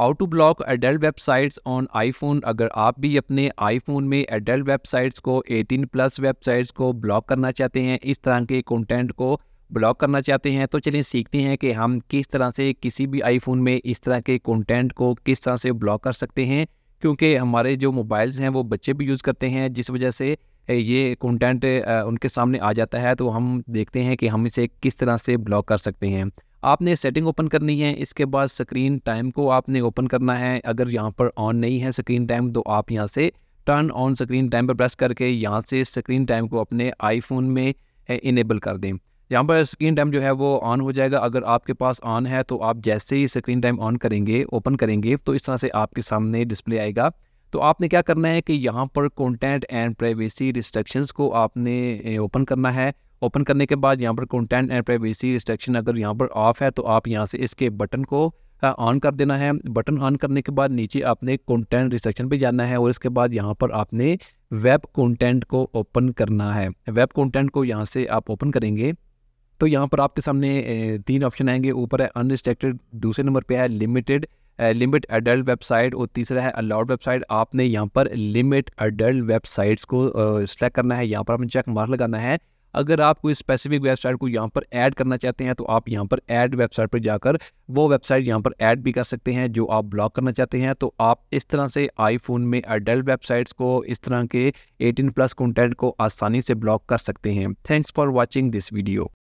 how to block adult websites on iPhone अगर आप भी अपने आईफोन में एडल्ट वेबसाइट्स को 18 प्लस वेबसाइट्स को ब्लॉक करना चाहते हैं इस तरह के कंटेंट को ब्लॉक करना चाहते हैं तो चलिए सीखते हैं कि हम किस तरह से किसी भी आईफोन में इस तरह के कंटेंट को किस तरह से ब्लॉक कर सकते हैं क्योंकि हमारे जो मोबाइल्स हैं वो बच्चे भी यूज़ करते हैं जिस वजह से ये कंटेंट उनके सामने आ जाता है तो हम देखते हैं कि हम इसे किस तरह से ब्लॉक कर सकते हैं आपने सेटिंग ओपन करनी है इसके बाद स्क्रीन टाइम को आपने ओपन करना है अगर यहाँ पर ऑन नहीं है स्क्रीन टाइम तो आप यहाँ से टर्न ऑन स्क्रीन टाइम पर प्रेस करके यहाँ से स्क्रीन टाइम को अपने आईफोन में इनेबल कर दें यहाँ पर स्क्रीन टाइम जो है वो ऑन हो जाएगा अगर आपके पास ऑन है तो आप जैसे ही स्क्रीन टाइम ऑन करेंगे ओपन करेंगे तो इस तरह से आपके सामने डिस्प्ले आएगा तो आपने क्या करना है कि यहाँ पर कंटेंट एंड प्राइवेसी रिस्ट्रिक्शंस को आपने ओपन करना है ओपन करने के बाद यहाँ पर कंटेंट एंड प्राइवेसी रिस्ट्रिक्शन अगर यहाँ पर ऑफ है तो आप यहाँ से इसके बटन को ऑन कर देना है बटन ऑन करने के बाद नीचे आपने कंटेंट रिस्ट्रिक्शन पे जाना है और इसके बाद यहाँ पर आपने वेब कंटेंट को ओपन करना है वेब कंटेंट को यहाँ से आप ओपन करेंगे तो यहाँ पर आपके सामने तीन ऑप्शन आएंगे ऊपर है अनरिस्ट्रिक्टेड दूसरे नंबर पे है लिमिटेड लिमिट अडल्ट वेबसाइट और तीसरा है अलाउड वेबसाइट आपने यहाँ पर लिमिट अडल्ट वेबसाइट्स को सिलेक्ट करना है यहाँ पर आपने चेक मार्क लगाना है अगर आप कोई स्पेसिफिक वेबसाइट को यहाँ पर ऐड करना चाहते हैं तो आप यहाँ पर ऐड वेबसाइट पर जाकर वो वेबसाइट यहाँ पर ऐड भी कर सकते हैं जो आप ब्लॉक करना चाहते हैं तो आप इस तरह से आईफोन में अडल्ट वेबसाइट्स को इस तरह के 18 प्लस कंटेंट को आसानी से ब्लॉक कर सकते हैं thanks for watching this video